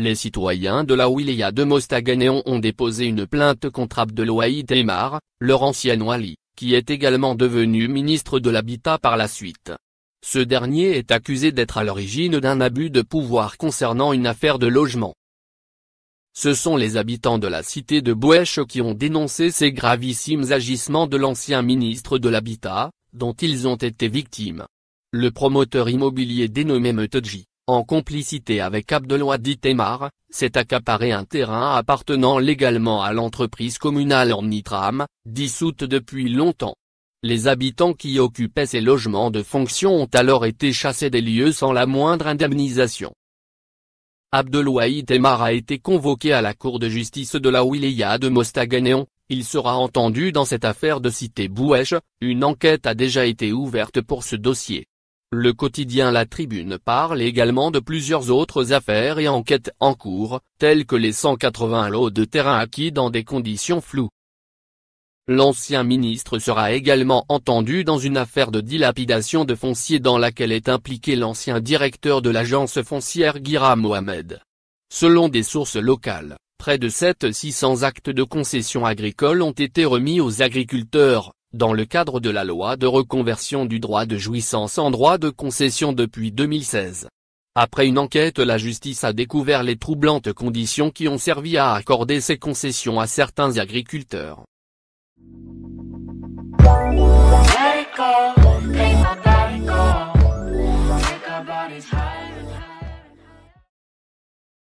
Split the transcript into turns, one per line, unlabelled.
Les citoyens de la wilaya de Mostaganéon ont déposé une plainte contre Abdelouaï Aimar, leur ancien wali, qui est également devenu ministre de l'Habitat par la suite. Ce dernier est accusé d'être à l'origine d'un abus de pouvoir concernant une affaire de logement. Ce sont les habitants de la cité de Bouèche qui ont dénoncé ces gravissimes agissements de l'ancien ministre de l'Habitat, dont ils ont été victimes. Le promoteur immobilier dénommé Meteji, en complicité avec Abdelwadi Temar, s'est accaparé un terrain appartenant légalement à l'entreprise communale en dissoute depuis longtemps. Les habitants qui occupaient ces logements de fonction ont alors été chassés des lieux sans la moindre indemnisation. Abdelwahid Temar a été convoqué à la Cour de justice de la Wilaya de Mostaganéon, il sera entendu dans cette affaire de cité Bouèche, une enquête a déjà été ouverte pour ce dossier. Le quotidien La Tribune parle également de plusieurs autres affaires et enquêtes en cours, telles que les 180 lots de terrain acquis dans des conditions floues. L'ancien ministre sera également entendu dans une affaire de dilapidation de foncier dans laquelle est impliqué l'ancien directeur de l'agence foncière Gira Mohamed. Selon des sources locales, près de 7 600 actes de concession agricole ont été remis aux agriculteurs, dans le cadre de la loi de reconversion du droit de jouissance en droit de concession depuis 2016. Après une enquête la justice a découvert les troublantes conditions qui ont servi à accorder ces concessions à certains agriculteurs.